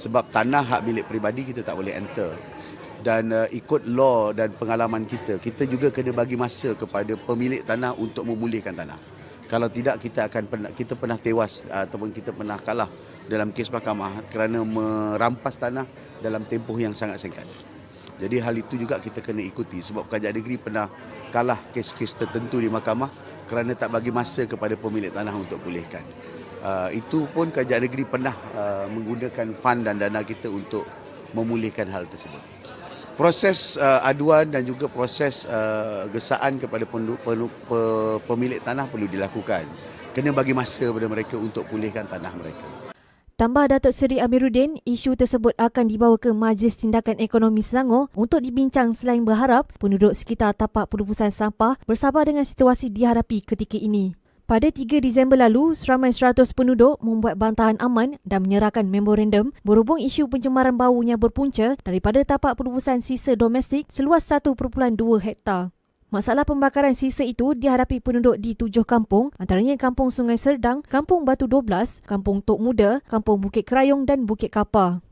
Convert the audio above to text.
sebab tanah hak milik peribadi kita tak boleh enter dan uh, ikut law dan pengalaman kita kita juga kena bagi masa kepada pemilik tanah untuk memulihkan tanah kalau tidak kita akan pernah, kita pernah tewas uh, ataupun kita pernah kalah dalam kes mahkamah kerana merampas tanah dalam tempoh yang sangat singkat jadi hal itu juga kita kena ikuti sebab kerajaan negeri pernah kalah kes-kes tertentu di mahkamah kerana tak bagi masa kepada pemilik tanah untuk pulihkan. Uh, itu pun kerajaan negeri pernah uh, menggunakan fund dan dana kita untuk memulihkan hal tersebut. Proses uh, aduan dan juga proses uh, gesaan kepada penduk, penduk, pe, pemilik tanah perlu dilakukan. Kena bagi masa kepada mereka untuk pulihkan tanah mereka. Tambah Datuk Seri Amiruddin, isu tersebut akan dibawa ke Majlis Tindakan Ekonomi Selangor untuk dibincang selain berharap penduduk sekitar tapak perlupusan sampah bersabar dengan situasi dihadapi ketika ini. Pada 3 Disember lalu, seramai 100 penduduk membuat bantahan aman dan menyerahkan memorandum berhubung isu pencemaran bau yang berpunca daripada tapak perubusan sisa domestik seluas 1.2 hektar. Masalah pembakaran sisa itu dihadapi penduduk di tujuh kampung antaranya Kampung Sungai Serdang, Kampung Batu 12, Kampung Tok Muda, Kampung Bukit Kerayong dan Bukit Kapar.